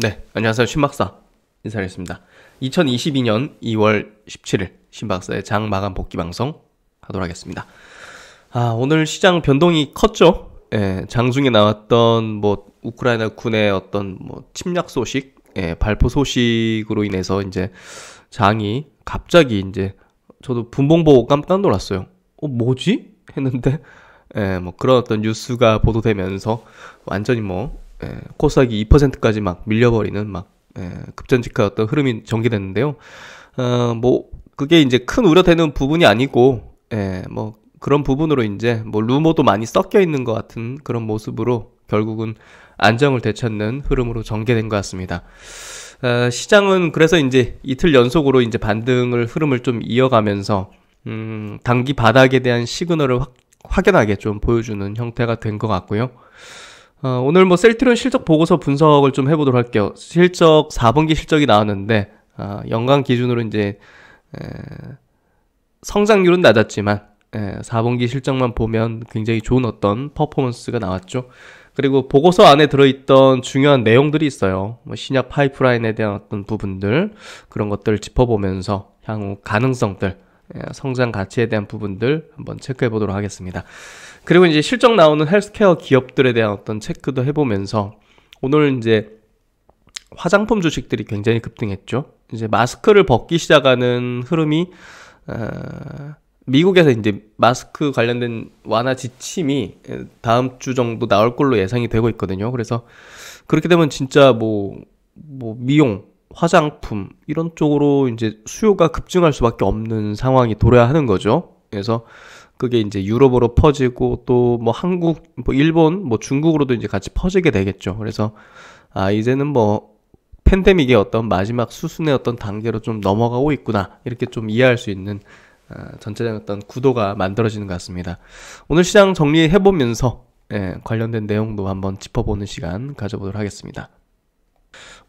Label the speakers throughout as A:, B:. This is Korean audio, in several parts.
A: 네, 안녕하세요. 신박사 인사드리겠습니다. 2022년 2월 17일 신박사의 장 마감 복귀 방송 하도록 하겠습니다. 아, 오늘 시장 변동이 컸죠? 예, 장중에 나왔던 뭐 우크라이나 군의 어떤 뭐 침략 소식, 예, 발포 소식으로 인해서 이제 장이 갑자기 이제 저도 분봉 보고 깜짝 놀랐어요. 어, 뭐지? 했는데 예, 뭐 그런 어떤 뉴스가 보도되면서 완전히 뭐 예, 코스닥이 2%까지 막 밀려버리는 막 예, 급전직하 어떤 흐름이 전개됐는데요. 어, 뭐 그게 이제 큰 우려되는 부분이 아니고 예, 뭐 그런 부분으로 이제 뭐 루머도 많이 섞여 있는 것 같은 그런 모습으로 결국은 안정을 되찾는 흐름으로 전개된 것 같습니다. 어, 시장은 그래서 이제 이틀 연속으로 이제 반등을 흐름을 좀 이어가면서 음, 단기 바닥에 대한 시그널을 확, 확연하게 좀 보여주는 형태가 된 것 같고요. 어, 오늘 뭐셀트론 실적 보고서 분석을 좀 해보도록 할게요. 실적 4분기 실적이 나왔는데 어, 연간 기준으로 이제 에, 성장률은 낮았지만 예, 4분기 실적만 보면 굉장히 좋은 어떤 퍼포먼스가 나왔죠. 그리고 보고서 안에 들어있던 중요한 내용들이 있어요. 뭐 신약 파이프라인에 대한 어떤 부분들, 그런 것들을 짚어보면서 향후 가능성들, 성장 가치에 대한 부분들 한번 체크해 보도록 하겠습니다. 그리고 이제 실적 나오는 헬스케어 기업들에 대한 어떤 체크도 해보면서 오늘 이제 화장품 주식들이 굉장히 급등했죠. 이제 마스크를 벗기 시작하는 흐름이 어, 미국에서 이제 마스크 관련된 완화 지침이 다음 주 정도 나올 걸로 예상이 되고 있거든요. 그래서 그렇게 되면 진짜 뭐, 뭐 미용, 화장품 이런 쪽으로 이제 수요가 급증할 수밖에 없는 상황이 도래하는 거죠. 그래서 그게 이제 유럽으로 퍼지고 또 뭐 한국, 뭐 일본, 뭐 중국으로도 이제 같이 퍼지게 되겠죠. 그래서 아 이제는 뭐 팬데믹의 어떤 마지막 수순의 어떤 단계로 좀 넘어가고 있구나 이렇게 좀 이해할 수 있는 아, 전체적인 어떤 구도가 만들어지는 것 같습니다. 오늘 시장 정리해 보면서 예, 관련된 내용도 한번 짚어보는 시간 가져보도록 하겠습니다.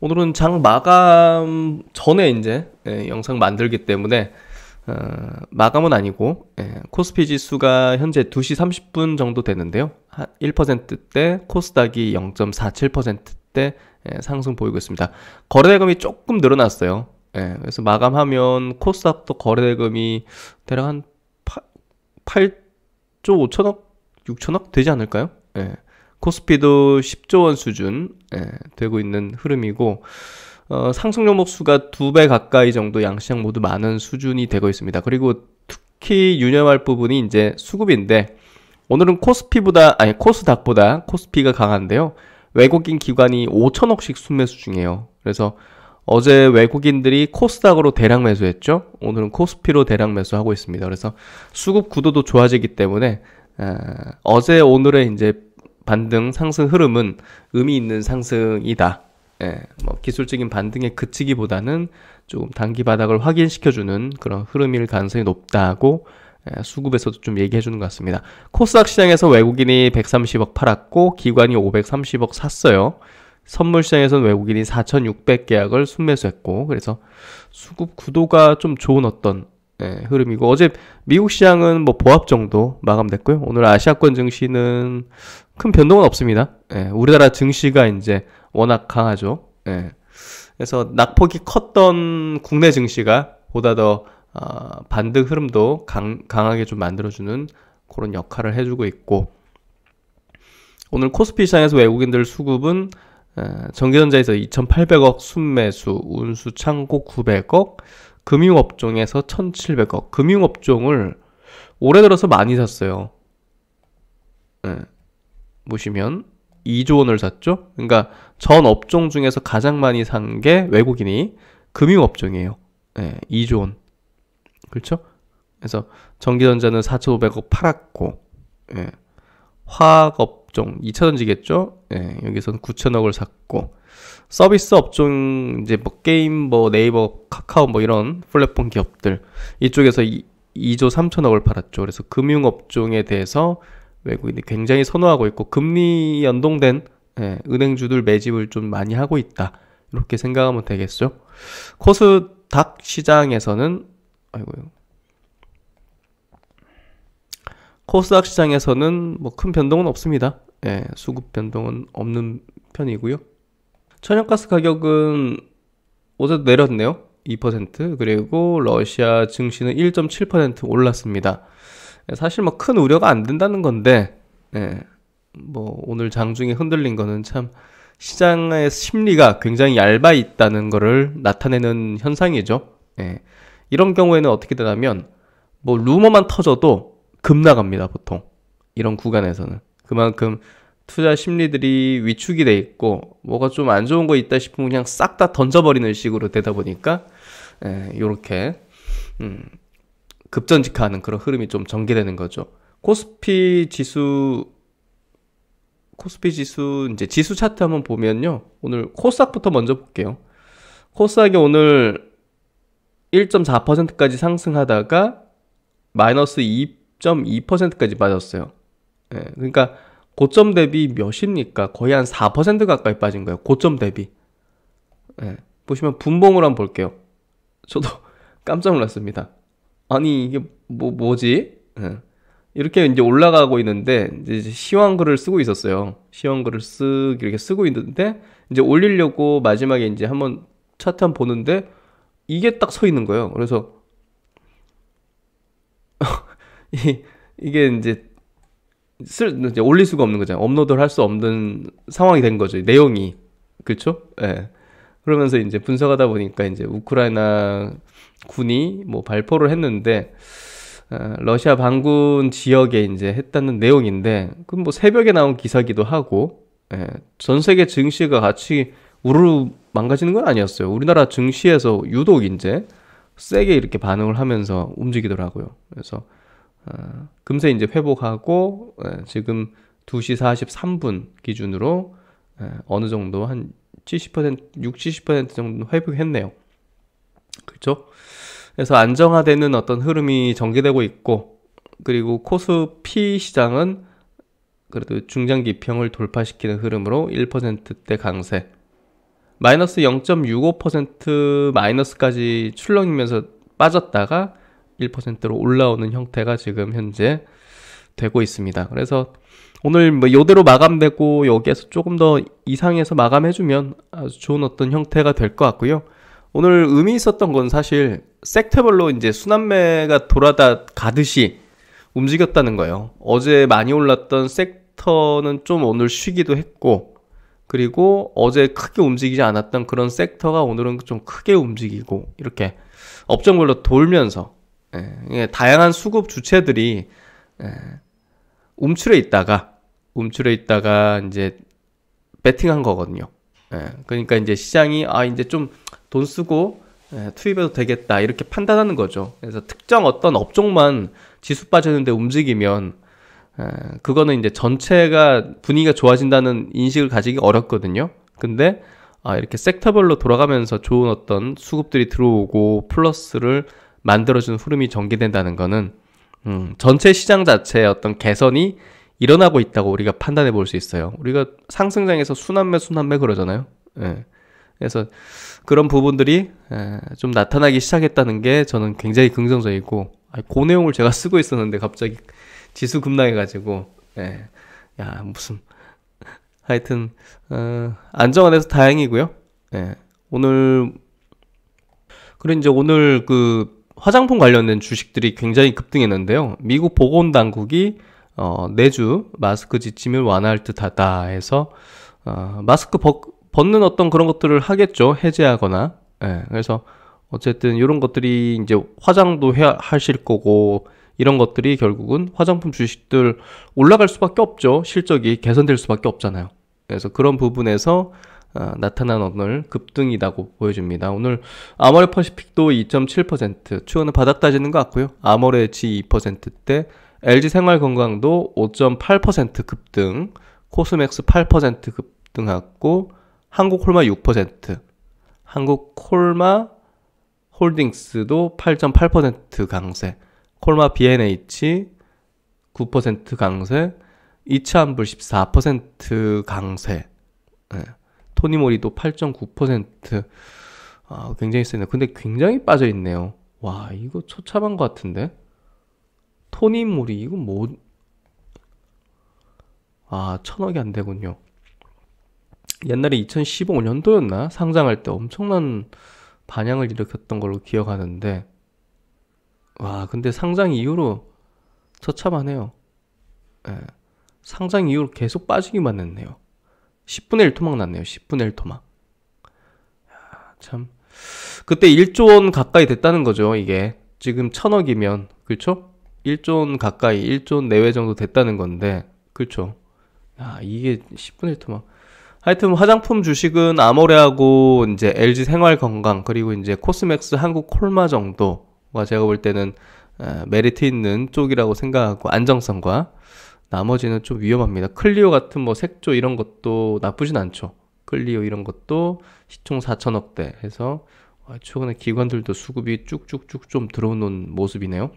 A: 오늘은 장 마감 전에 이제 예, 영상 만들기 때문에 어, 마감은 아니고 예, 코스피 지수가 현재 2시 30분 정도 되는데요. 1%대 코스닥이 0.47%대 예, 상승 보이고 있습니다. 거래대금이 조금 늘어났어요. 예, 그래서 마감하면 코스닥도 거래대금이 대략 한 8, 8조 5천억, 6천억 되지 않을까요? 예, 코스피도 10조 원 수준 예, 되고 있는 흐름이고 어, 상승 종목수가 두 배 가까이 정도 양시장 모두 많은 수준이 되고 있습니다. 그리고 특히 유념할 부분이 이제 수급인데 오늘은 코스피보다 아니 코스닥보다 코스피가 강한데요. 외국인 기관이 5천억씩 순매수 중이에요. 그래서 어제 외국인들이 코스닥으로 대량 매수했죠. 오늘은 코스피로 대량 매수하고 있습니다. 그래서 수급 구도도 좋아지기 때문에 어, 어제 오늘의 이제 반등 상승 흐름은 의미 있는 상승이다. 예, 뭐 기술적인 반등에 그치기보다는 조금 단기 바닥을 확인시켜주는 그런 흐름일 가능성이 높다고 예, 수급에서도 좀 얘기해 주는 것 같습니다. 코스닥 시장에서 외국인이 130억 팔았고 기관이 530억 샀어요. 선물 시장에서는 외국인이 4,600계약을 순매수했고 그래서 수급 구도가 좀 좋은 어떤 예, 흐름이고 어제 미국 시장은 뭐 보합 정도 마감됐고요. 오늘 아시아권 증시는 큰 변동은 없습니다. 예, 우리나라 증시가 이제 워낙 강하죠. 예. 그래서 낙폭이 컸던 국내 증시가 보다 더 어, 반등 흐름도 강, 강하게 좀 만들어주는 그런 역할을 해주고 있고 오늘 코스피 시장에서 외국인들 수급은 전기전자에서 어, 2,800억 순매수, 운수 창고 900억, 금융업종에서 1,700억. 금융업종을 올해 들어서 많이 샀어요. 네. 보시면 2조 원을 샀죠. 그러니까 전 업종 중에서 가장 많이 산 게 외국인이 금융 업종이에요. 예, 2조 원. 그렇죠? 그래서 전기전자는 4,500억 팔았고 예. 화학 업종 2차 전지겠죠? 예, 여기서는 9천억을 샀고 서비스 업종 이제 뭐 게임 뭐 네이버 카카오 뭐 이런 플랫폼 기업들 이쪽에서 이, 2조 3천억을 팔았죠. 그래서 금융 업종에 대해서 외국인이 굉장히 선호하고 있고 금리 연동된 예, 은행주들 매집을 좀 많이 하고 있다. 이렇게 생각하면 되겠죠. 코스닥 시장에서는 아이고요. 코스닥 시장에서는 뭐 큰 변동은 없습니다. 예, 수급 변동은 없는 편이고요. 천연가스 가격은 어제도 내렸네요. 2% 그리고 러시아 증시는 1.7% 올랐습니다. 사실 뭐 큰 우려가 안 된다는 건데, 예, 뭐 오늘 장중에 흔들린 거는 참 시장의 심리가 굉장히 얇아 있다는 거를 나타내는 현상이죠. 예, 이런 경우에는 어떻게 되냐면 뭐 루머만 터져도 급 나갑니다 보통 이런 구간에서는 그만큼 투자 심리들이 위축이 돼 있고 뭐가 좀 안 좋은 거 있다 싶으면 그냥 싹 다 던져버리는 식으로 되다 보니까 예, 요렇게 음, 급전직하는 그런 흐름이 좀 전개되는 거죠. 코스피 지수 코스피 지수 이제 지수 차트 한번 보면요. 오늘 코스닥부터 먼저 볼게요. 코스닥이 오늘 1.4%까지 상승하다가 마이너스 2.2%까지 빠졌어요. 예, 그러니까 고점 대비 몇입니까? 거의 한 4% 가까이 빠진 거예요. 고점 대비. 예, 보시면 분봉을 한번 볼게요. 저도 깜짝 놀랐습니다. 아니 이게 뭐 뭐지? 예. 이렇게 이제 올라가고 있는데 이제 시황 글을 쓰고 있었어요. 시황 글을 쓰 이렇게 쓰고 있는데 이제 올리려고 마지막에 이제 한번 차트 한번 보는데 이게 딱 서 있는 거예요. 그래서 이, 게 이제 쓸 이제 올릴 수가 없는 거잖아요. 업로드를 할 수 없는 상황이 된 거죠. 내용이 그렇죠? 예. 그러면서 이제 분석하다 보니까 이제 우크라이나 군이 뭐 발포를 했는데 아, 러시아 반군 지역에 이제 했다는 내용인데 그럼 뭐 새벽에 나온 기사기도 하고 예, 전 세계 증시가 같이 우르르 망가지는 건 아니었어요. 우리나라 증시에서 유독 이제 세게 이렇게 반응을 하면서 움직이더라고요. 그래서 어, 금세 이제 회복하고 예, 지금 2시 43분 기준으로 예, 어느 정도 한 70%, 60, 70%정도 회복했네요. 그렇죠? 그래서 안정화되는 어떤 흐름이 전개되고 있고 그리고 코스피 시장은 그래도 중장기 평을 돌파시키는 흐름으로 1%대 강세 마이너스 0.65% 마이너스까지 출렁이면서 빠졌다가 1%로 올라오는 형태가 지금 현재 되고 있습니다. 그래서 오늘 뭐 요대로 마감되고 여기에서 조금 더 이상해서 마감해주면 아주 좋은 어떤 형태가 될 것 같고요. 오늘 의미 있었던 건 사실 섹터별로 이제 순환매가 돌아다 가듯이 움직였다는 거예요. 어제 많이 올랐던 섹터는 좀 오늘 쉬기도 했고, 그리고 어제 크게 움직이지 않았던 그런 섹터가 오늘은 좀 크게 움직이고, 이렇게 업종별로 돌면서, 예, 다양한 수급 주체들이 예, 움츠려 있다가 움츠려 있다가 이제 베팅한 거거든요. 예, 그러니까 이제 시장이 아 이제 좀 돈 쓰고 예, 투입해도 되겠다 이렇게 판단하는 거죠. 그래서 특정 어떤 업종만 지수 빠지는데 움직이면 예, 그거는 이제 전체가 분위기가 좋아진다는 인식을 가지기 어렵거든요. 근데 아, 이렇게 섹터별로 돌아가면서 좋은 어떤 수급들이 들어오고 플러스를 만들어주는 흐름이 전개된다는 거는 음, 전체 시장 자체의 어떤 개선이 일어나고 있다고 우리가 판단해 볼 수 있어요. 우리가 상승장에서 순환매 순환매 그러잖아요. 예. 그래서 그런 부분들이 예, 좀 나타나기 시작했다는 게 저는 굉장히 긍정적이고 아그 내용을 제가 쓰고 있었는데 갑자기 지수 급락해 가지고 예. 야 무슨 하여튼 어, 안정화돼서 다행이고요. 예. 오늘 그리고 이제 오늘 그 화장품 관련된 주식들이 굉장히 급등했는데요. 미국 보건당국이 어, 내주 마스크 지침을 완화할 듯하다 해서 어, 마스크 벗, 벗는 어떤 그런 것들을 하겠죠. 해제하거나. 예, 그래서 어쨌든 이런 것들이 이제 화장도 해, 하실 거고 이런 것들이 결국은 화장품 주식들 올라갈 수밖에 없죠. 실적이 개선될 수밖에 없잖아요. 그래서 그런 부분에서 어, 나타난 오늘 급등이라고 보여줍니다. 오늘 아모레 퍼시픽도 2.7%, 추어는 바닥 다지는 것 같고요. 아모레 지 2%대, LG 생활건강도 5.8% 급등, 코스맥스 8% 급등하고 한국콜마 6%, 한국콜마 홀딩스도 8.8% 강세, 콜마 BNH 9% 강세, 이차한불 14% 강세. 네. 토니모리도 8.9% 아, 굉장히 세네요. 근데 굉장히 빠져 있네요. 와, 이거 초참한것 같은데? 토니모리, 이거 뭐, 아, 천억이 안 되군요. 옛날에 2015년도였나? 상장할 때 엄청난 반향을 일으켰던 걸로 기억하는데, 와, 근데 상장 이후로 처참하네요. 예. 상장 이후로 계속 빠지기만 했네요. 10분의 1 토막 났네요. 10분의 1 토막. 참. 그때 1조 원 가까이 됐다는 거죠, 이게. 지금 천억이면, 그쵸 그렇죠? 1조 원 가까이, 1조 원 내외 정도 됐다는 건데, 그쵸죠 야, 이게 10분의 1 토막. 하여튼 화장품 주식은 아모레하고 이제 LG 생활건강 그리고 이제 코스맥스 한국 콜마 정도가 제가 볼 때는 메리트 있는 쪽이라고 생각하고 안정성과 나머지는 좀 위험합니다. 클리오 같은 뭐 색조 이런 것도 나쁘진 않죠. 클리오 이런 것도 시총 4천억대 해서 아, 최근에 기관들도 수급이 쭉쭉쭉 좀 들어오는 모습이네요.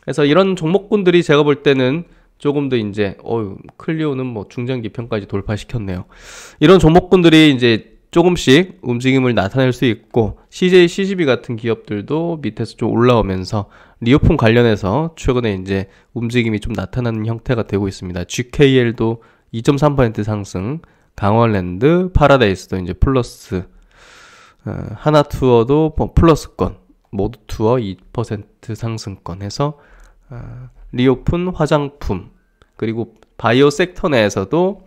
A: 그래서 이런 종목군들이 제가 볼 때는 조금 더 이제 어유 클리오는 뭐 중장기 평까지 돌파시켰네요. 이런 종목군들이 이제 조금씩 움직임을 나타낼 수 있고 CJ CGV 같은 기업들도 밑에서 좀 올라오면서 리오폰 관련해서 최근에 이제 움직임이 좀 나타나는 형태가 되고 있습니다. GKL도 2.3% 상승, 강원랜드, 파라데이스도 이제 플러스, 어, 하나투어도 뭐 플러스권, 모두투어 2% 상승권 해서 어, 리오픈 화장품 그리고 바이오 섹터 내에서도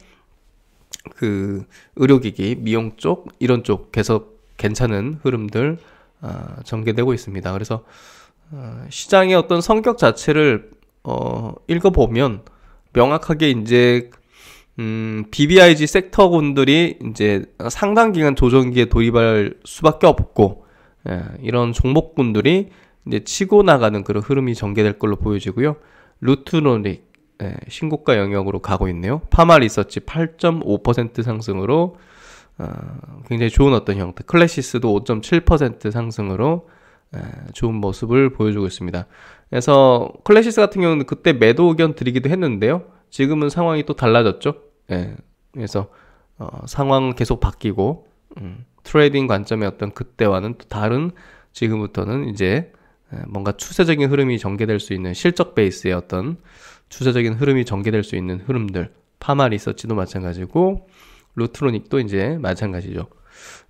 A: 그 의료기기, 미용 쪽 이런 쪽 계속 괜찮은 흐름들 어, 전개되고 있습니다. 그래서 어, 시장의 어떤 성격 자체를 어, 읽어보면 명확하게 이제 음, BBIG 섹터군들이 이제 상당 기간 조정기에 돌입할 수밖에 없고 예, 이런 종목군들이 이제 치고 나가는 그런 흐름이 전개될 걸로 보여지고요. 루트로닉, 네, 신고가 영역으로 가고 있네요. 파마 리서치 8.5% 상승으로 어, 굉장히 좋은 어떤 형태. 클래시스도 5.7% 상승으로 에, 좋은 모습을 보여주고 있습니다. 그래서 클래시스 같은 경우는 그때 매도 의견 드리기도 했는데요. 지금은 상황이 또 달라졌죠. 예, 그래서 어, 상황 계속 바뀌고 음, 트레이딩 관점의 어떤 그때와는 또 다른 지금부터는 이제 뭔가 추세적인 흐름이 전개될 수 있는 실적 베이스의 어떤 추세적인 흐름이 전개될 수 있는 흐름들 파마 리서치도 마찬가지고 루트로닉도 이제 마찬가지죠.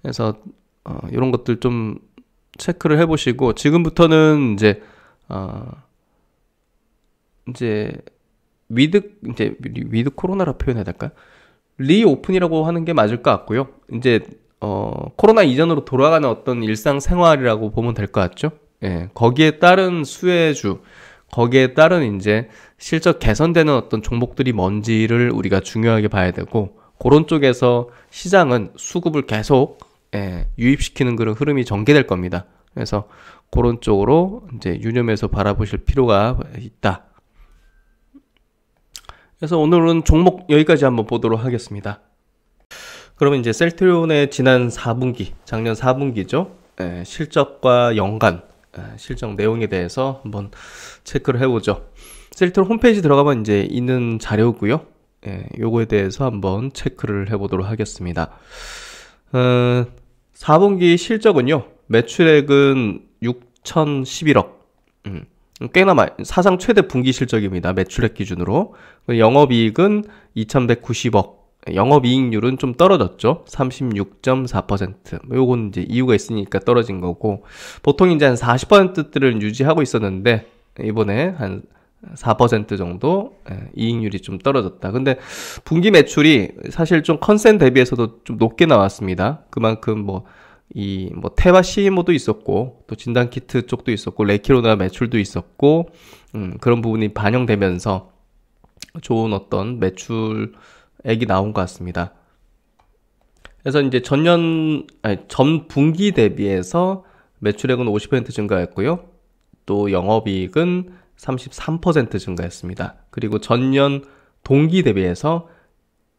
A: 그래서 어, 이런 것들 좀 체크를 해보시고 지금부터는 이제 어, 이제 위드 이제 위드 코로나라 표현해야 될까요? 리오픈이라고 하는 게 맞을 것 같고요. 이제 어, 코로나 이전으로 돌아가는 어떤 일상 생활이라고 보면 될 것 같죠. 예, 거기에 따른 수혜주, 거기에 따른 이제 실적 개선되는 어떤 종목들이 뭔지를 우리가 중요하게 봐야 되고 그런 쪽에서 시장은 수급을 계속 예, 유입시키는 그런 흐름이 전개될 겁니다. 그래서 그런 쪽으로 이제 유념해서 바라보실 필요가 있다. 그래서 오늘은 종목 여기까지 한번 보도록 하겠습니다. 그러면 이제 셀트리온의 지난 4분기, 작년 4분기죠. 예, 실적과 연관, 예, 실적 내용에 대해서 한번 체크를 해보죠. 셀트론 홈페이지 들어가면 이제 있는 자료고요. 예, 요거에 대해서 한번 체크를 해보도록 하겠습니다. 어, 4분기 실적은요. 매출액은 6,011억. 음, 꽤나 많 사상 최대 분기 실적입니다. 매출액 기준으로. 영업이익은 2,190억. 예, 영업이익률은 좀 떨어졌죠. 36.4%. 뭐 요건 이제 이유가 있으니까 떨어진 거고, 보통 이제 한4 0들을 유지하고 있었는데, 이번에 한4% 정도 예, 이익률이 좀 떨어졌다. 근데 분기 매출이 사실 좀 컨센 대비해서도 좀 높게 나왔습니다. 그만큼 뭐 이뭐 뭐 테와 CMO도 있었고 또 진단 키트 쪽도 있었고 레키로나 매출도 있었고 음, 그런 부분이 반영되면서 좋은 어떤 매출액이 나온 것 같습니다. 그래서 이제 전년 아니, 전 분기 대비해서 매출액은 50% 증가했고요. 또 영업이익은 33% 증가했습니다. 그리고 전년 동기 대비해서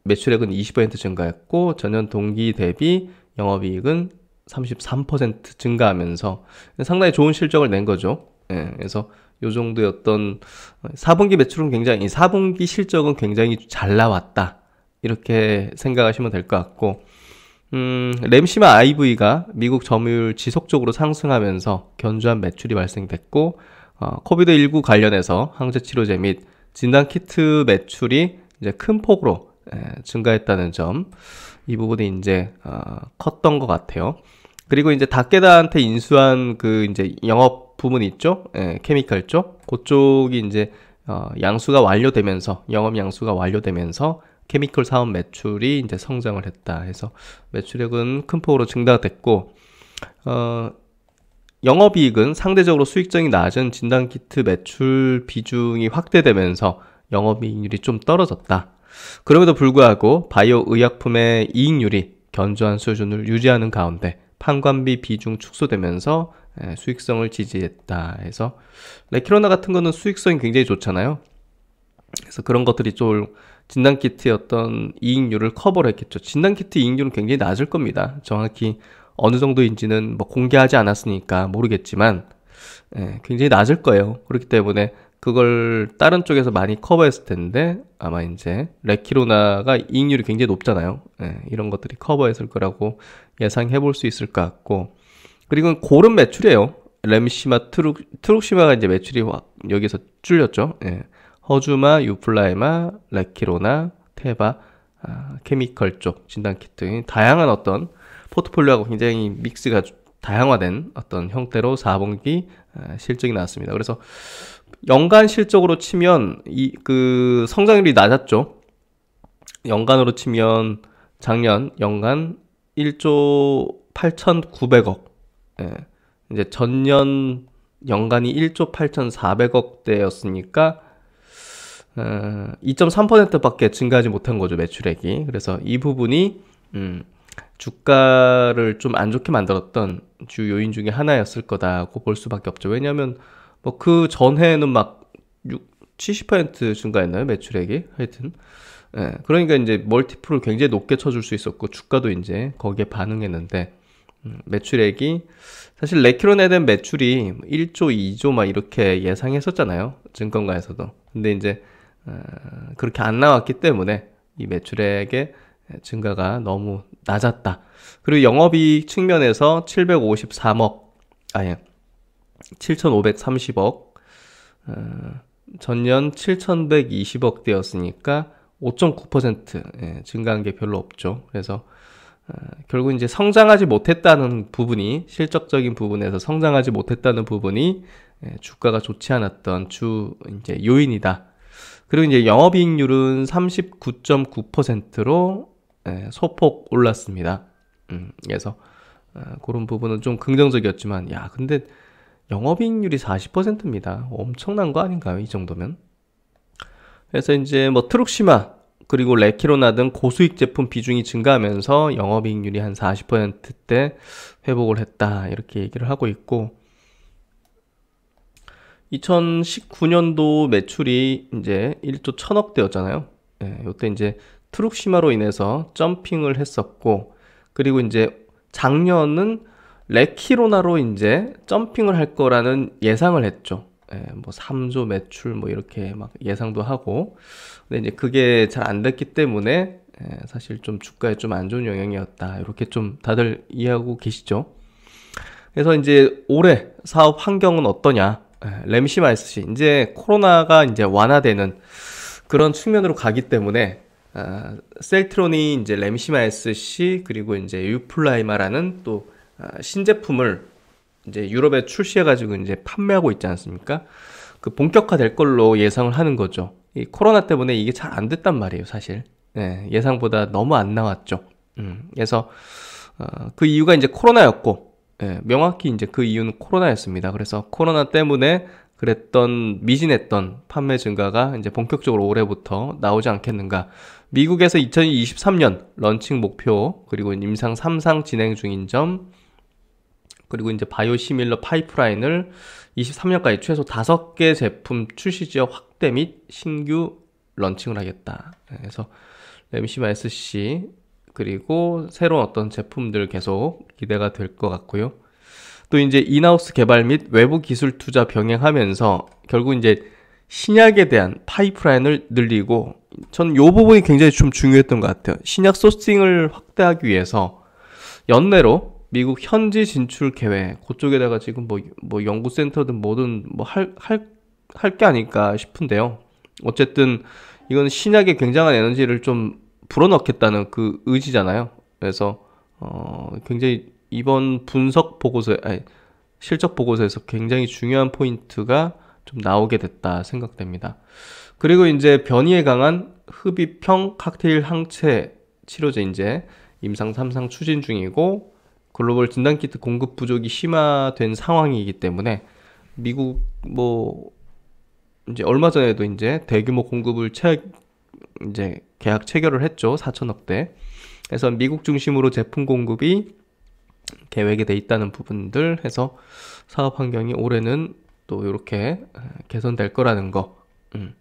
A: 매출액은 20% 증가했고 전년 동기 대비 영업이익은 33% 증가하면서 상당히 좋은 실적을 낸 거죠. 예, 그래서 요 정도의 어떤 4분기 매출은 굉장히 4분기 실적은 굉장히 잘 나왔다 이렇게 생각하시면 될 것 같고 음, 램시마 IV가 미국 점유율 지속적으로 상승하면서 견조한 매출이 발생됐고 어, 코비드19 관련해서 항체 치료제 및 진단 키트 매출이 이제 큰 폭으로 예, 증가했다는 점, 이 부분이 이제 어, 컸던 것 같아요. 그리고 이제 닥게다한테 인수한 그 이제 영업 부문 있죠, 예, 케미컬 쪽, 그쪽이 이제 어, 양수가 완료되면서 영업 양수가 완료되면서 케미컬 사업 매출이 이제 성장을 했다 해서 매출액은 큰 폭으로 증가됐고 어, 영업이익은 상대적으로 수익성이 낮은 진단키트 매출 비중이 확대되면서 영업이익률이 좀 떨어졌다. 그럼에도 불구하고 바이오 의약품의 이익률이 견조한 수준을 유지하는 가운데 판관비 비중 축소되면서 수익성을 지지했다 해서 레키로나 네, 같은 거는 수익성이 굉장히 좋잖아요. 그래서 그런 것들이 좀 진단키트의 어떤 이익률을 커버를 했겠죠. 진단키트 이익률은 굉장히 낮을 겁니다. 정확히 어느 정도인지는 뭐 공개하지 않았으니까 모르겠지만 예, 굉장히 낮을 거예요. 그렇기 때문에 그걸 다른 쪽에서 많이 커버했을 텐데 아마 이제 레키로나가 이익률이 굉장히 높잖아요. 예, 이런 것들이 커버했을 거라고 예상해 볼 수 있을 것 같고 그리고 고른 매출이에요. 램시마 트룩 트룩시마가 이제 매출이 여기서 줄였죠 예, 허주마, 유플라이마, 레키로나, 테바, 아, 케미컬 쪽 진단 키트 다양한 어떤 포트폴리오하고 굉장히 믹스가 다양화된 어떤 형태로 4분기 실적이 나왔습니다. 그래서 연간 실적으로 치면 이 그 성장률이 낮았죠. 연간으로 치면 작년 연간 1조 8,900억. 예. 이제 전년 연간이 1조 8,400억 대였으니까 2.3%밖에 어, 증가하지 못한 거죠 매출액이. 그래서 이 부분이 음, 주가를 좀 안 좋게 만들었던 주 요인 중에 하나였을 거다고 볼 수밖에 없죠. 왜냐하면 뭐 그 전해는 막 6, 70% 증가했나요 매출액이 하여튼 예, 그러니까 이제 멀티플을 굉장히 높게 쳐줄 수 있었고 주가도 이제 거기에 반응했는데 음, 매출액이 사실 레키론에 대한 매출이 1조, 2조 막 이렇게 예상했었잖아요 증권가에서도 근데 이제 어, 그렇게 안 나왔기 때문에 이 매출액에 네, 증가가 너무 낮았다. 그리고 영업이익 측면에서 753억, 아예 7,530억, 어, 전년 7,120억 되었으니까5.9% 예, 증가한 게 별로 없죠. 그래서 어, 결국 이제 성장하지 못했다는 부분이 실적적인 부분에서 성장하지 못했다는 부분이 예, 주가가 좋지 않았던 주 이제 요인이다. 그리고 이제 영업이익률은 39.9%로 예, 소폭 올랐습니다. 음, 그래서 어, 그런 부분은 좀 긍정적이었지만 야 근데 영업이익률이 40%입니다. 엄청난 거 아닌가요? 이 정도면? 그래서 이제 뭐 트룩시마 그리고 레키로나 등 고수익 제품 비중이 증가하면서 영업이익률이 한 40%대 회복을 했다 이렇게 얘기를 하고 있고 2019년도 매출이 이제 1조 1000억 대였잖아요. 예, 이때 이제 트룩시마로 인해서 점핑을 했었고 그리고 이제 작년은 레키로나로 이제 점핑을 할 거라는 예상을 했죠. 예, 뭐 3조 매출 뭐 이렇게 막 예상도 하고 근데 이제 그게 잘 안 됐기 때문에 예, 사실 좀 주가에 좀 안 좋은 영향이었다 이렇게 좀 다들 이해하고 계시죠? 그래서 이제 올해 사업 환경은 어떠냐? 예, 램시마이스 씨 이제 코로나가 이제 완화되는 그런 측면으로 가기 때문에 아, 셀트론이 이제 램시마 SC 그리고 이제 유플라이마라는 또 아, 신제품을 이제 유럽에 출시해가지고 이제 판매하고 있지 않습니까? 그 본격화 될 걸로 예상을 하는 거죠. 이 코로나 때문에 이게 잘 안 됐단 말이에요, 사실. 예, 예상보다 너무 안 나왔죠. 음, 그래서 어, 그 이유가 이제 코로나였고 예, 명확히 이제 그 이유는 코로나였습니다. 그래서 코로나 때문에 그랬던 미진했던 판매 증가가 이제 본격적으로 올해부터 나오지 않겠는가. 미국에서 2023년 런칭 목표 그리고 임상 3상 진행 중인 점 그리고 이제 바이오 시밀러 파이프라인을 23년까지 최소 5개 제품 출시 지역 확대 및 신규 런칭을 하겠다. 그래서 램시마 SC 그리고 새로운 어떤 제품들 계속 기대가 될 것 같고요. 또 이제 인하우스 개발 및 외부 기술 투자 병행하면서 결국 이제 신약에 대한 파이프라인을 늘리고 전 요 부분이 굉장히 좀 중요했던 것 같아요. 신약 소싱을 확대하기 위해서 연내로 미국 현지 진출 계획 그쪽에다가 지금 뭐뭐 뭐 연구센터든 뭐든 뭐 할 할 할 게 아닐까 싶은데요. 어쨌든 이건 신약에 굉장한 에너지를 좀 불어넣겠다는 그 의지잖아요. 그래서 어 굉장히 이번 분석 보고서 아니, 실적 보고서에서 굉장히 중요한 포인트가 좀 나오게 됐다 생각됩니다. 그리고 이제 변이에 강한 흡입형 칵테일 항체 치료제 이제 임상 3상 추진 중이고 글로벌 진단 키트 공급 부족이 심화된 상황이기 때문에 미국 뭐 이제 얼마 전에도 이제 대규모 공급을 채 이제 계약 체결을 했죠. 4천억 대. 그래서 미국 중심으로 제품 공급이 계획이 돼 있다는 부분들 해서 사업 환경이 올해는 또 이렇게 개선될 거라는 거. 음.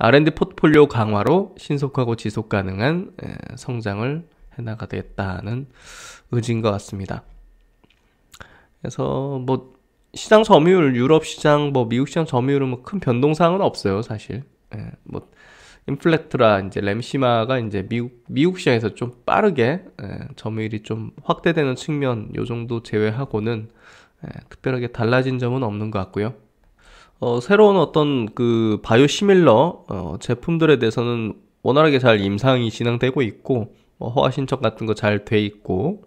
A: R&D 포트폴리오 강화로 신속하고 지속 가능한 성장을 해나가겠다는 의지인 것 같습니다. 그래서 뭐 시장 점유율 유럽 시장 뭐 미국 시장 점유율은 뭐큰 변동사항은 없어요 사실. 예, 뭐 인플렉트라 이제 램시마가 이제 미국 미국 시장에서 좀 빠르게 예, 점유율이 좀 확대되는 측면 요 정도 제외하고는 예, 특별하게 달라진 점은 없는 것 같고요. 어, 새로운 어떤 그 바이오 시밀러 어, 제품들에 대해서는 원활하게 잘 임상이 진행되고 있고 뭐 허가 신청 같은 거 잘 돼 있고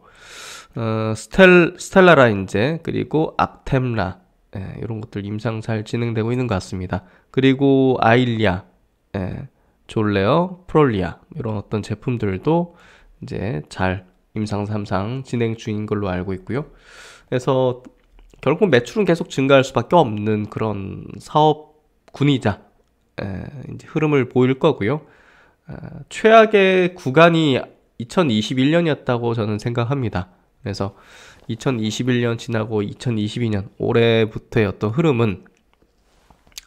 A: 어, 스텔 스텔라라 인제 그리고 악템라 예, 이런 것들 임상 잘 진행되고 있는 것 같습니다. 그리고 아일리아 예, 졸레어, 프롤리아 이런 어떤 제품들도 이제 잘 임상 3상 진행 중인 걸로 알고 있고요. 그래서 결국 매출은 계속 증가할 수밖에 없는 그런 사업군이자 이제 흐름을 보일 거고요. 최악의 구간이 2021년이었다고 저는 생각합니다. 그래서 2021년 지나고 2022년 올해부터의 어떤 흐름은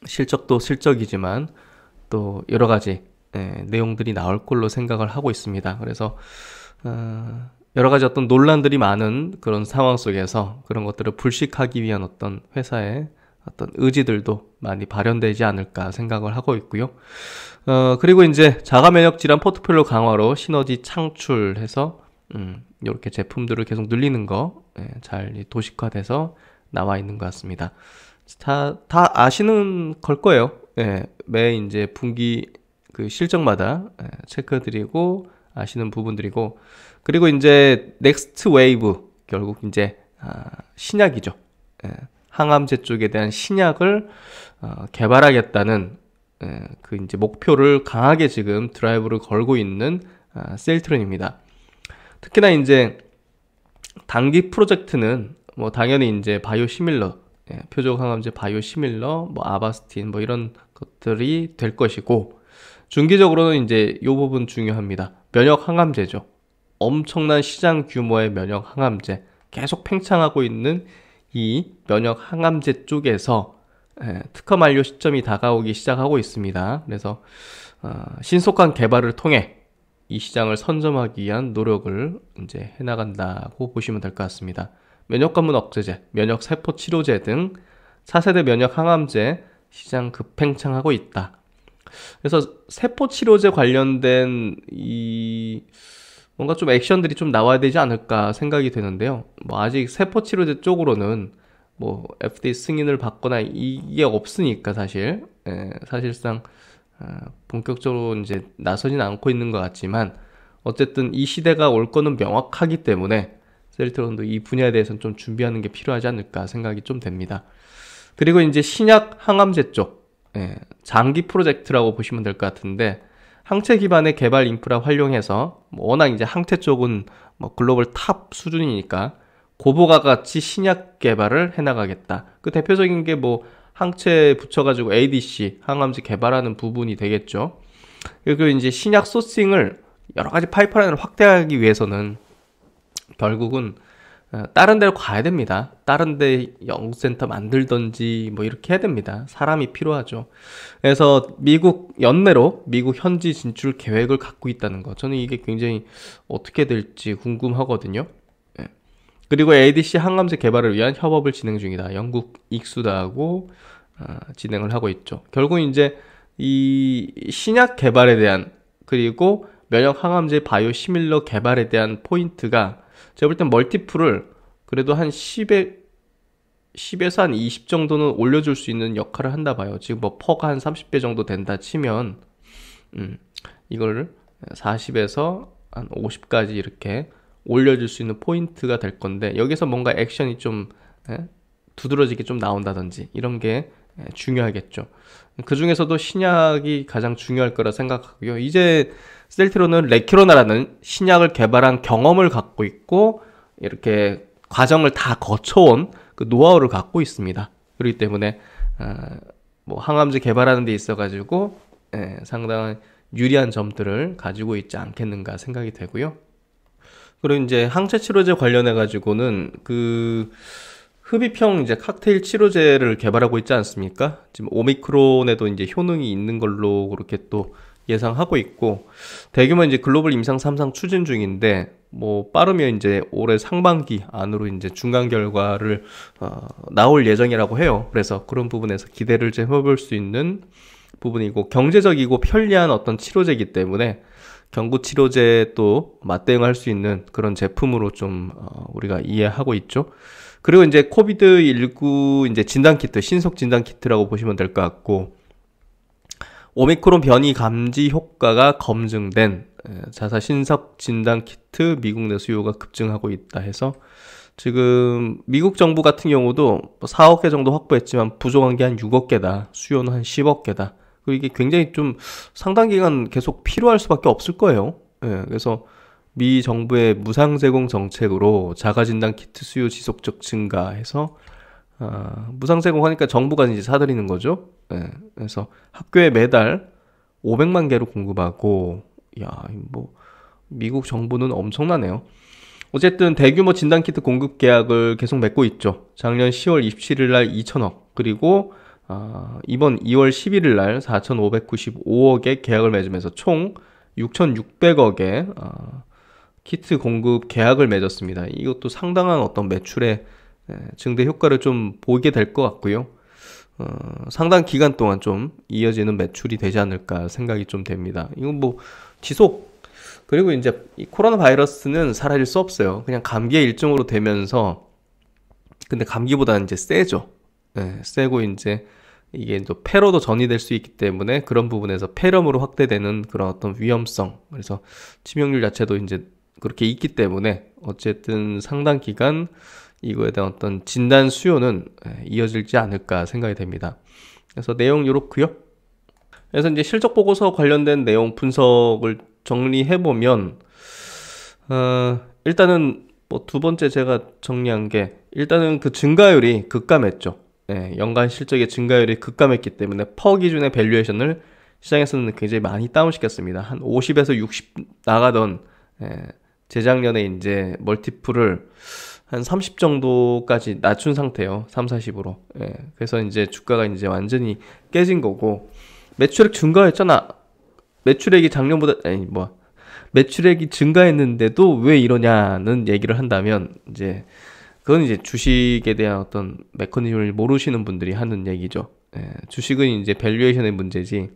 A: 실적도 실적이지만 또 여러 가지 예, 내용들이 나올 걸로 생각을 하고 있습니다. 그래서 어, 여러 가지 어떤 논란들이 많은 그런 상황 속에서 그런 것들을 불식하기 위한 어떤 회사의 어떤 의지들도 많이 발현되지 않을까 생각을 하고 있고요. 어, 그리고 이제 자가 면역 질환 포트폴리오 강화로 시너지 창출해서 음, 이렇게 제품들을 계속 늘리는 거잘 예, 도식화돼서 나와 있는 것 같습니다. 다, 다 아시는 걸 거예요. 예, 매 이제 분기 그 실적마다 예, 체크드리고 아시는 부분들이고 그리고 이제 넥스트 웨이브 결국 이제 아, 신약이죠. 예, 항암제 쪽에 대한 신약을 어, 개발하겠다는 예, 그 이제 목표를 강하게 지금 드라이브를 걸고 있는 아, 셀트론입니다. 특히나 이제 단기 프로젝트는 뭐 당연히 이제 바이오 시밀러 표적 항암제 바이오 시밀러 뭐 아바스틴 뭐 이런 것들이 될 것이고 중기적으로는 이제 이 부분 중요합니다. 면역 항암제죠. 엄청난 시장 규모의 면역 항암제 계속 팽창하고 있는 이 면역 항암제 쪽에서 예, 특허 만료 시점이 다가오기 시작하고 있습니다. 그래서 어, 신속한 개발을 통해 이 시장을 선점하기 위한 노력을 이제 해나간다고 보시면 될 것 같습니다. 면역 관문 억제제, 면역 세포 치료제 등 차세대 면역 항암제 시장 급팽창하고 있다. 그래서 세포 치료제 관련된 이 뭔가 좀 액션들이 좀 나와야 되지 않을까 생각이 되는데요. 뭐 아직 세포 치료제 쪽으로는 뭐 FDA 승인을 받거나 이게 없으니까 사실 예, 사실상 아, 본격적으로 이제 나서진 않고 있는 것 같지만 어쨌든 이 시대가 올 거는 명확하기 때문에 셀트론도 이 분야에 대해서는 좀 준비하는 게 필요하지 않을까 생각이 좀 됩니다. 그리고 이제 신약 항암제 쪽 예, 장기 프로젝트라고 보시면 될 것 같은데 항체 기반의 개발 인프라 활용해서 뭐 워낙 이제 항체 쪽은 뭐 글로벌 탑 수준이니까 고보가 같이 신약 개발을 해나가겠다. 그 대표적인 게 뭐 항체 붙여가지고 ADC 항암제 개발하는 부분이 되겠죠. 그리고 이제 신약 소싱을 여러 가지 파이프라인을 확대하기 위해서는 결국은 어, 다른 데로 가야 됩니다. 다른 데영국센터 만들던지 뭐 이렇게 해야 됩니다. 사람이 필요하죠. 그래서 미국 연내로 미국 현지 진출 계획을 갖고 있다는 거. 저는 이게 굉장히 어떻게 될지 궁금하거든요. 예. 그리고 ADC 항암제 개발을 위한 협업을 진행 중이다. 영국 익수다하고 어, 진행을 하고 있죠. 결국 이제 이 신약 개발에 대한 그리고 면역 항암제 바이오 시밀러 개발에 대한 포인트가 제가 볼 땐멀티풀을 그래도 한 10에 10에서 한 20 정도는 올려줄 수 있는 역할을 한다 봐요. 지금 뭐 퍼가 한 30배 정도 된다 치면 음, 이걸 40에서 한 50까지 이렇게 올려줄 수 있는 포인트가 될 건데 여기서 뭔가 액션이 좀 에? 예? 두드러지게 좀 나온다든지 이런 게 예, 중요하겠죠. 그 중에서도 신약이 가장 중요할 거라 생각하고요. 이제 셀트로는 레키로나라는 신약을 개발한 경험을 갖고 있고 이렇게 과정을 다 거쳐온 그 노하우를 갖고 있습니다. 그렇기 때문에 어, 뭐 항암제 개발하는 데 있어가지고 예, 상당한 유리한 점들을 가지고 있지 않겠는가 생각이 되고요. 그리고 이제 항체 치료제 관련해 가지고는 그 흡입형 이제 칵테일 치료제를 개발하고 있지 않습니까? 지금 오미크론에도 이제 효능이 있는 걸로 그렇게 또 예상하고 있고 대규모 이제 글로벌 임상 3상 추진 중인데 뭐 빠르면 이제 올해 상반기 안으로 이제 중간 결과를 어, 나올 예정이라고 해요. 그래서 그런 부분에서 기대를 좀 해볼 수 있는 부분이고 경제적이고 편리한 어떤 치료제이기 때문에 경구 치료제 또 맞대응할 수 있는 그런 제품으로 좀 어, 우리가 이해하고 있죠. 그리고 이제 코비드 19 이제 진단 키트, 신속 진단 키트라고 보시면 될 것 같고 오미크론 변이 감지 효과가 검증된 자사 신속 진단 키트 미국 내 수요가 급증하고 있다 해서 지금 미국 정부 같은 경우도 4억 뭐 개 정도 확보했지만 부족한 게 한 6억 개다. 수요는 한 10억 개다. 그리고 이게 굉장히 좀 상당 기간 계속 필요할 수밖에 없을 거예요. 예, 그래서 미 정부의 무상 제공 정책으로 자가진단 키트 수요 지속적 증가해서 아, 무상 제공하니까 정부가 이제 사들이는 거죠. 예, 그래서 학교에 매달 500만 개로 공급하고 야, 뭐 미국 정부는 엄청나네요. 어쨌든 대규모 진단 키트 공급 계약을 계속 맺고 있죠. 작년 10월 27일 날 2천억 그리고 아, 이번 2월 11일 날 4,595억의 계약을 맺으면서 총 6,600억의 아, 키트 공급 계약을 맺었습니다. 이것도 상당한 어떤 매출의 증대 효과를 좀 보게 이될것 같고요. 어, 상당 기간 동안 좀 이어지는 매출이 되지 않을까 생각이 좀 됩니다. 이건 뭐 지속 그리고 이제 이 코로나 바이러스는 사라질 수 없어요. 그냥 감기의 일종으로 되면서 근데 감기보다는 이제 세죠. 네, 세고 이제 이게 또 폐로도 전이될 수 있기 때문에 그런 부분에서 폐렴으로 확대되는 그런 어떤 위험성 그래서 치명률 자체도 이제 그렇게 있기 때문에 어쨌든 상당 기간 이거에 대한 어떤 진단 수요는 예, 이어질지 않을까 생각이 됩니다. 그래서 내용 이렇고요. 그래서 이제 실적 보고서 관련된 내용 분석을 정리해 보면 어, 일단은 뭐 두 번째 제가 정리한 게 일단은 그 증가율이 급감했죠. 예, 연간 실적의 증가율이 급감했기 때문에 퍼 기준의 밸류에이션을 시장에서는 굉장히 많이 다운시켰습니다. 한 50에서 60 나가던 예, 재작년에 이제 멀티플을 한 30 정도까지 낮춘 상태예요. 3, 40으로. 예. 그래서 이제 주가가 이제 완전히 깨진 거고 매출액 증가했잖아. 매출액이 작년보다 아니 뭐 매출액이 증가했는데도 왜 이러냐는 얘기를 한다면 이제 그건 이제 주식에 대한 어떤 메커니즘을 모르시는 분들이 하는 얘기죠. 예. 주식은 이제 밸류에이션의 문제지.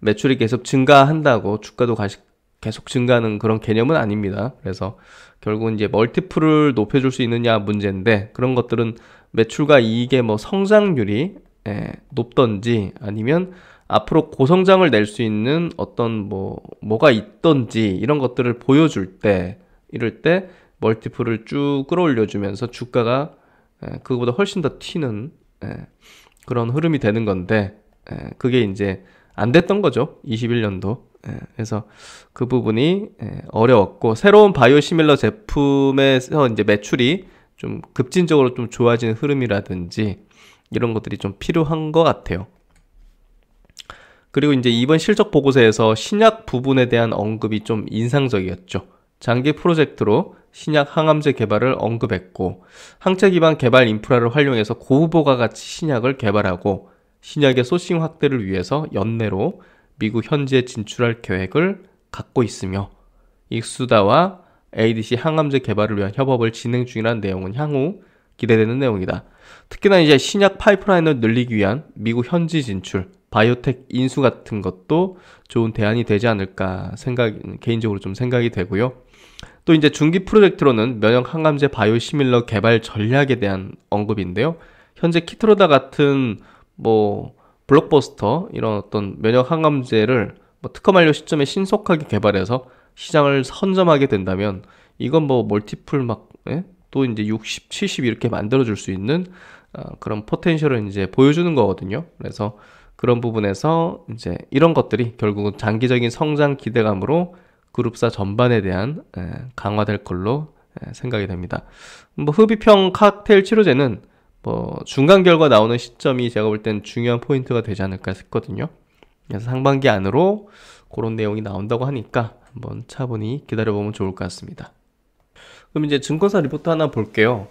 A: 매출이 계속 증가한다고 주가도 가시, 계속 증가하는 그런 개념은 아닙니다. 그래서 결국은 이제 멀티플을 높여줄 수 있느냐 문제인데 그런 것들은 매출과 이익의 뭐 성장률이 예, 높던지 아니면 앞으로 고성장을 낼 수 있는 어떤 뭐 뭐가 있던지 이런 것들을 보여줄 때 이럴 때 멀티플을 쭉 끌어올려주면서 주가가 예, 그거보다 훨씬 더 튀는 예, 그런 흐름이 되는 건데 예, 그게 이제 안 됐던 거죠 21년도 예, 그래서 그 부분이 예, 어려웠고 새로운 바이오 시밀러 제품에서 이제 매출이 좀 급진적으로 좀 좋아지는 흐름이라든지 이런 것들이 좀 필요한 것 같아요. 그리고 이제 이번 실적 보고서에서 신약 부분에 대한 언급이 좀 인상적이었죠. 장기 프로젝트로 신약 항암제 개발을 언급했고 항체 기반 개발 인프라를 활용해서 고후보가 가치 신약을 개발하고 신약의 소싱 확대를 위해서 연내로 미국 현지에 진출할 계획을 갖고 있으며 익수다와 ADC 항암제 개발을 위한 협업을 진행 중이라는 내용은 향후 기대되는 내용이다. 특히나 이제 신약 파이프라인을 늘리기 위한 미국 현지 진출, 바이오텍 인수 같은 것도 좋은 대안이 되지 않을까 생각 개인적으로 좀 생각이 되고요. 또 이제 중기 프로젝트로는 면역 항암제 바이오 시밀러 개발 전략에 대한 언급인데요. 현재 키트로다 같은 뭐 블록버스터 이런 어떤 면역 항암제를 뭐 특허 만료 시점에 신속하게 개발해서 시장을 선점하게 된다면 이건 뭐 멀티플 막 예? 또 이제 60, 70 이렇게 만들어줄 수 있는 어, 그런 포텐셜을 이제 보여주는 거거든요. 그래서 그런 부분에서 이제 이런 것들이 결국은 장기적인 성장 기대감으로 그룹사 전반에 대한 에, 예, 강화될 걸로 에, 예, 생각이 됩니다. 뭐 흡입형 칵테일 치료제는 뭐 중간 결과 나오는 시점이 제가 볼 땐 중요한 포인트가 되지 않을까 싶거든요. 그래서 상반기 안으로 그런 내용이 나온다고 하니까 한번 차분히 기다려보면 좋을 것 같습니다. 그럼 이제 증권사 리포트 하나 볼게요.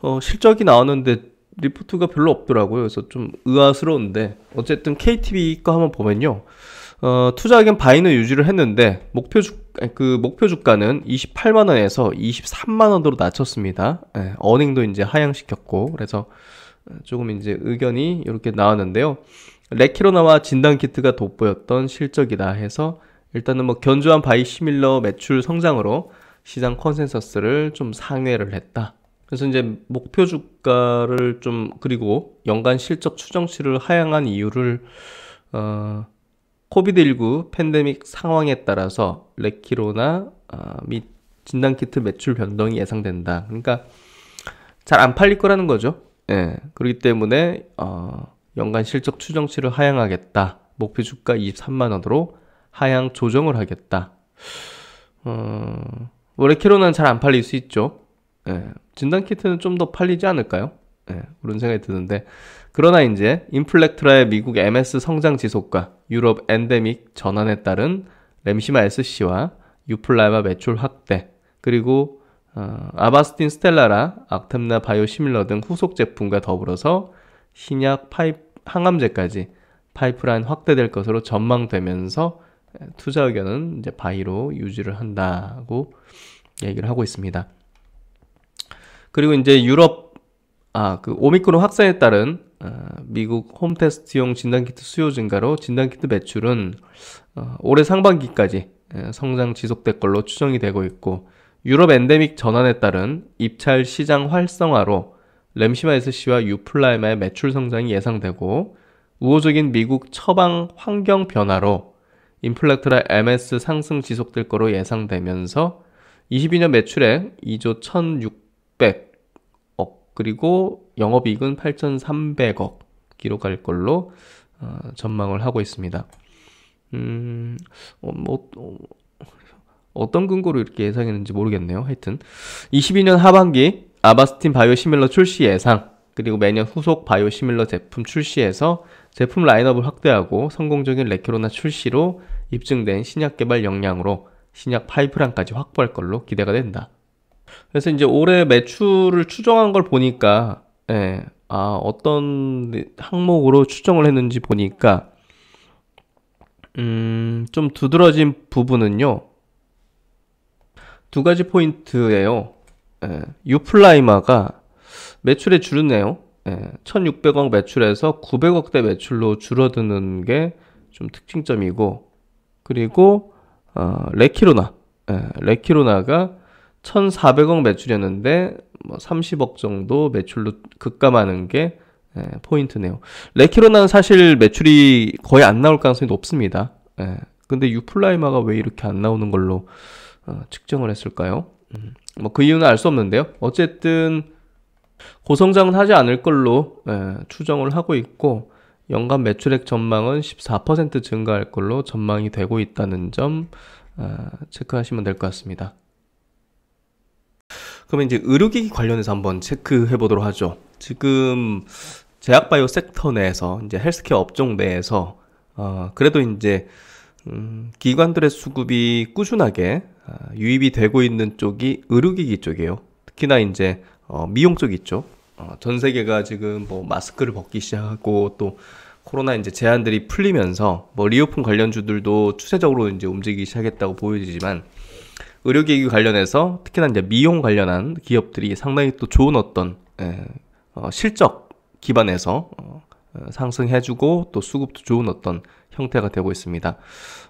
A: 어, 실적이 나오는데 리포트가 별로 없더라고요. 그래서 좀 의아스러운데 어쨌든 KTB 거 한번 보면요. 어, 투자 의견 바이는 유지를 했는데 목표 주, 그 목표 주가는 28만 원에서 23만 원으로 낮췄습니다. 예, 어닝도 이제 하향시켰고 그래서 어, 조금 이제 의견이 이렇게 나왔는데요. 레키로나와 진단 키트가 돋보였던 실적이다 해서 일단은 뭐 견조한 바이 시밀러 매출 성장으로 시장 컨센서스를 좀 상회를 했다. 그래서 이제 목표 주가를 좀 그리고 연간 실적 추정치를 하향한 이유를 어 코비드19 팬데믹 상황에 따라서 레키로나 아, 및 진단키트 매출 변동이 예상된다. 그러니까 잘 안 팔릴 거라는 거죠. 예. 그렇기 때문에 어, 연간 실적 추정치를 하향하겠다. 목표 주가 23만 원으로 하향 조정을 하겠다. 어, 뭐 레키로는 잘 안 팔릴 수 있죠. 예. 진단키트는 좀 더 팔리지 않을까요? 예. 그런 생각이 드는데 그러나 이제 인플렉트라의 미국 MS 성장 지속과 유럽 엔데믹 전환에 따른 램시마 SC와 유플라마 매출 확대, 그리고 어, 아바스틴 스텔라라, 악템나 바이오 시밀러 등 후속 제품과 더불어서 신약 파이 항암제까지 파이프라인 확대될 것으로 전망되면서 투자 의견은 이제 바이로 유지를 한다고 얘기를 하고 있습니다. 그리고 이제 유럽 아 그 오미크론 확산에 따른 어, 미국 홈테스트용 진단키트 수요 증가로 진단키트 매출은 어, 올해 상반기까지 성장 지속될 걸로 추정이 되고 있고 유럽 엔데믹 전환에 따른 입찰 시장 활성화로 램시마 SC와 유플라이마의 매출 성장이 예상되고 우호적인 미국 처방 환경 변화로 인플렉트라 MS 상승 지속될 거로 예상되면서 22년 매출액 2조 1600억 그리고 영업이익은 8,300억 기록할 걸로 어, 전망을 하고 있습니다. 음, 어, 뭐, 어, 떤 근거로 이렇게 예상했는지 모르겠네요. 하여튼 22년 하반기 아바스틴 바이오 시밀러 출시 예상 그리고 매년 후속 바이오 시밀러 제품 출시에서 제품 라인업을 확대하고 성공적인 레케로나 출시로 입증된 신약 개발 역량으로 신약 파이프라인까지 확보할 걸로 기대가 된다. 그래서 이제 올해 매출을 추정한 걸 보니까 예, 아, 어떤 항목으로 추정을 했는지 보니까, 음, 좀 두드러진 부분은요, 두 가지 포인트예요. 예, 유플라이마가 매출에 줄었네요. 예, 1,600억 매출에서 900억대 매출로 줄어드는 게 좀 특징점이고, 그리고 어, 레키로나, 예, 레키로나가 1,400억 매출이었는데 뭐 30억 정도 매출로 급감하는 게 예, 포인트네요. 레키로는 사실 매출이 거의 안 나올 가능성이 높습니다. 예, 근데 유플라이마가 왜 이렇게 안 나오는 걸로 어, 측정을 했을까요? 음, 뭐그 이유는 알 수 없는데요. 어쨌든 고성장은 하지 않을 걸로 예, 추정을 하고 있고 연간 매출액 전망은 14% 증가할 걸로 전망이 되고 있다는 점 어, 체크하시면 될 것 같습니다. 그러면 이제 의료기기 관련해서 한번 체크해 보도록 하죠. 지금 제약바이오 섹터 내에서 이제 헬스케어 업종 내에서 어, 그래도 이제 음, 기관들의 수급이 꾸준하게 어, 유입이 되고 있는 쪽이 의료기기 쪽이에요. 특히나 이제 어, 미용 쪽 있죠. 어, 전 세계가 지금 뭐 마스크를 벗기 시작하고 또 코로나 이제 제한들이 풀리면서 뭐리오픈 관련주들도 추세적으로 이제 움직이기 시작했다고 보여지지만 의료기기 관련해서 특히나 이제 미용 관련한 기업들이 상당히 또 좋은 어떤 에, 예, 어, 실적 기반에서 어, 어, 상승해주고 또 수급도 좋은 어떤 형태가 되고 있습니다.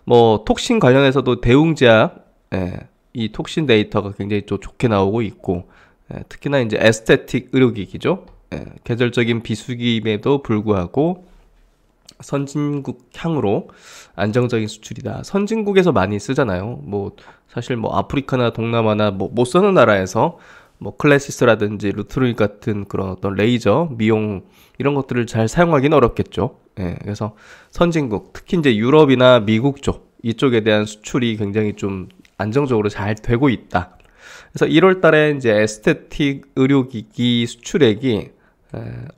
A: 뭐 톡신 관련해서도 대웅제약 예, 이 톡신 데이터가 굉장히 또 좋게 나오고 있고 예, 특히나 이제 에스테틱 의료기기죠. 예, 계절적인 비수기임에도 불구하고 선진국 향으로 안정적인 수출이다. 선진국에서 많이 쓰잖아요. 뭐 사실 뭐 아프리카나 동남아나 뭐 못 쓰는 나라에서 뭐 클래시스라든지 루트루이 같은 그런 어떤 레이저, 미용 이런 것들을 잘 사용하기는 어렵겠죠. 예. 그래서 선진국, 특히 이제 유럽이나 미국 쪽 이쪽에 대한 수출이 굉장히 좀 안정적으로 잘 되고 있다. 그래서 1월 달에 이제 에스테틱 의료기기 수출액이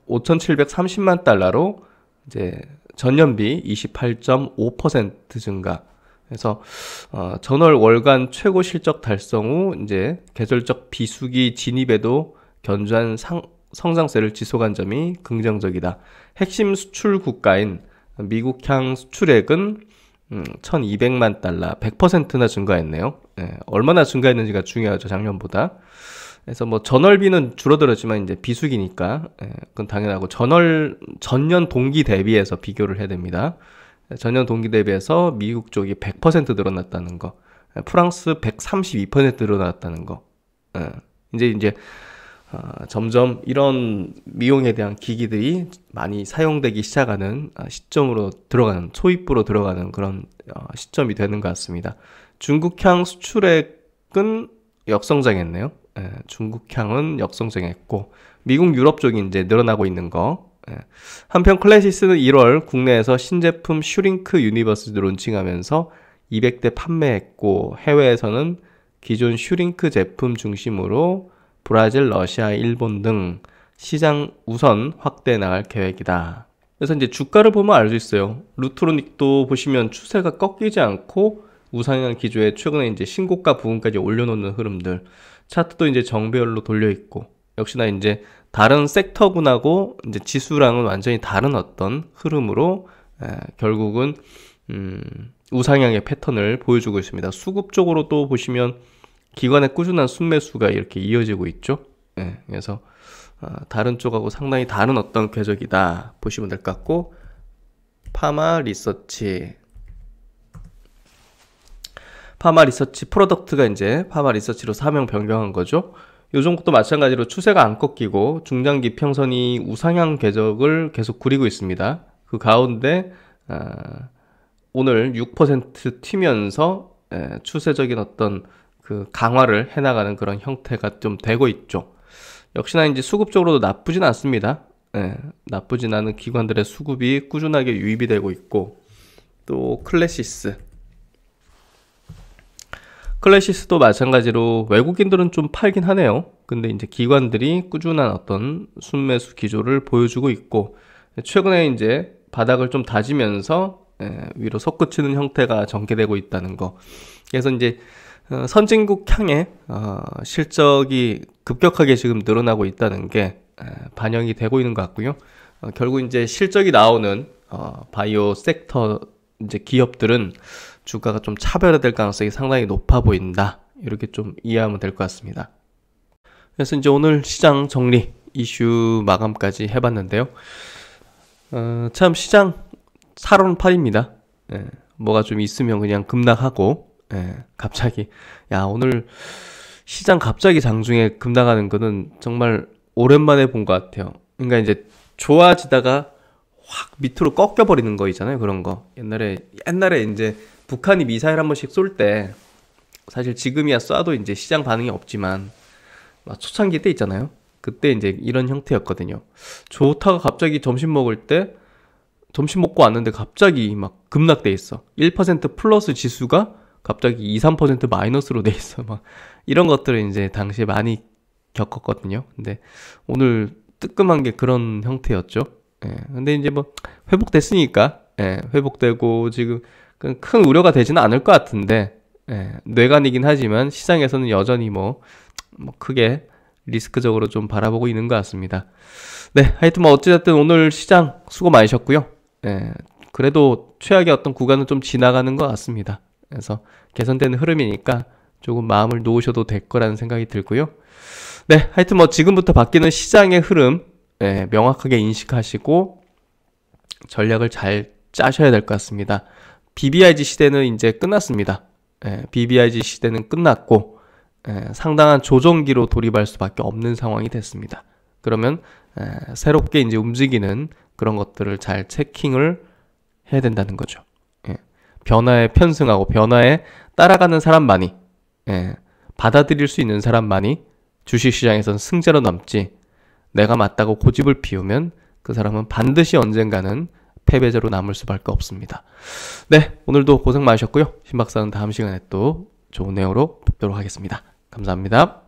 A: 5,730만 달러로 이제 전년비 28.5% 증가. 그래서 어, 전월 월간 최고 실적 달성 후 이제 계절적 비수기 진입에도 견주한 상, 성장세를 지속한 점이 긍정적이다. 핵심 수출 국가인 미국향 수출액은 음, 1,200만 달러, 100%나 증가했네요. 예, 얼마나 증가했는지가 중요하죠, 작년보다. 그래서 뭐 전월비는 줄어들었지만 이제 비수기니까 예, 그건 당연하고 전월 전년 동기 대비해서 비교를 해야 됩니다. 전년 동기 대비해서 미국 쪽이 100% 늘어났다는 거, 예, 프랑스 132% 늘어났다는 거. 예, 이제 이제 어, 점점 이런 미용에 대한 기기들이 많이 사용되기 시작하는 어, 시점으로 들어가는 초입부로 들어가는 그런 어, 시점이 되는 것 같습니다. 중국향 수출액은 역성장했네요. 예, 중국향은 역성장했고 미국 유럽 쪽이 이제 늘어나고 있는 거 예. 한편 클래시스는 1월 국내에서 신제품 슈링크 유니버스를 론칭하면서 200대 판매했고 해외에서는 기존 슈링크 제품 중심으로 브라질, 러시아, 일본 등 시장 우선 확대 나갈 계획이다. 그래서 이제 주가를 보면 알 수 있어요. 루트로닉도 보시면 추세가 꺾이지 않고 우상향 기조에 최근에 이제 신고가 부분까지 올려놓는 흐름들. 차트도 이제 정배열로 돌려 있고 역시나 이제 다른 섹터군하고 이제 지수랑은 완전히 다른 어떤 흐름으로 에, 결국은 음, 우상향의 패턴을 보여주고 있습니다. 수급 쪽으로 또 보시면 기관의 꾸준한 순매수가 이렇게 이어지고 있죠. 예, 그래서 어, 다른 쪽하고 상당히 다른 어떤 궤적이다 보시면 될 것 같고 파마 리서치 파마 리서치 프로덕트가 이제 파마 리서치로 사명 변경한 거죠. 요즘 것도 마찬가지로 추세가 안 꺾이고 중장기 평선이 우상향 궤적을 계속 그리고 있습니다. 그 가운데 아, 오늘 6% 튀면서 에, 추세적인 어떤 그 강화를 해나가는 그런 형태가 좀 되고 있죠. 역시나 이제 수급적으로도 나쁘진 않습니다. 예, 나쁘진 않은 기관들의 수급이 꾸준하게 유입이 되고 있고 또 클래시스 클래시스도 마찬가지로 외국인들은 좀 팔긴 하네요. 근데 이제 기관들이 꾸준한 어떤 순매수 기조를 보여주고 있고 최근에 이제 바닥을 좀 다지면서 예, 위로 솟구치는 형태가 전개되고 있다는 거. 그래서 이제 어, 선진국 향해 어, 실적이 급격하게 지금 늘어나고 있다는 게 예, 반영이 되고 있는 것 같고요. 어, 결국 이제 실적이 나오는 바이오 섹터 이제 기업들은 주가가 좀 차별화될 가능성이 상당히 높아 보인다. 이렇게 좀 이해하면 될 것 같습니다. 그래서 이제 오늘 시장 정리, 이슈 마감까지 해봤는데요. 어, 참 시장 사론팔입니다. 예, 뭐가 좀 있으면 그냥 급락하고 예, 갑자기 야 오늘 시장 갑자기 장중에 급락하는 거는 정말 오랜만에 본 것 같아요. 그러니까 이제 좋아지다가 확 밑으로 꺾여 버리는 거 있잖아요. 그런 거 옛날에 옛날에 이제 북한이 미사일 한 번씩 쏠 때 사실 지금이야 쏴도 이제 시장 반응이 없지만 막 초창기 때 있잖아요. 그때 이제 이런 형태였거든요. 좋다가 갑자기 점심 먹을 때 점심 먹고 왔는데 갑자기 막 급락돼 있어. 1% 플러스 지수가 갑자기 2, 3% 마이너스로 돼 있어. 막 이런 것들을 이제 당시에 많이 겪었거든요. 근데 오늘 뜨끔한 게 그런 형태였죠. 예. 근데 이제 뭐 회복됐으니까 예, 회복되고 지금 큰 우려가 되지는 않을 것 같은데 예, 뇌관이긴 하지만 시장에서는 여전히 뭐, 뭐 크게 리스크적으로 좀 바라보고 있는 것 같습니다. 네, 하여튼 뭐 어찌됐든 오늘 시장 수고 많으셨고요. 예, 그래도 최악의 어떤 구간은 좀 지나가는 것 같습니다. 그래서 개선되는 흐름이니까 조금 마음을 놓으셔도 될 거라는 생각이 들고요. 네, 하여튼 뭐 지금부터 바뀌는 시장의 흐름 예, 명확하게 인식하시고 전략을 잘 짜셔야 될 것 같습니다. BBIG 시대는 이제 끝났습니다. 예, BBIG 시대는 끝났고 예, 상당한 조정기로 돌입할 수밖에 없는 상황이 됐습니다. 그러면 예, 새롭게 이제 움직이는 그런 것들을 잘 체킹을 해야 된다는 거죠. 예, 변화에 편승하고 변화에 따라가는 사람만이 예, 받아들일 수 있는 사람만이 주식시장에선 승자로 남지 내가 맞다고 고집을 피우면 그 사람은 반드시 언젠가는 패배자로 남을 수밖에 없습니다. 네, 오늘도 고생 많으셨고요. 신박사는 다음 시간에 또 좋은 내용으로 뵙도록 하겠습니다. 감사합니다.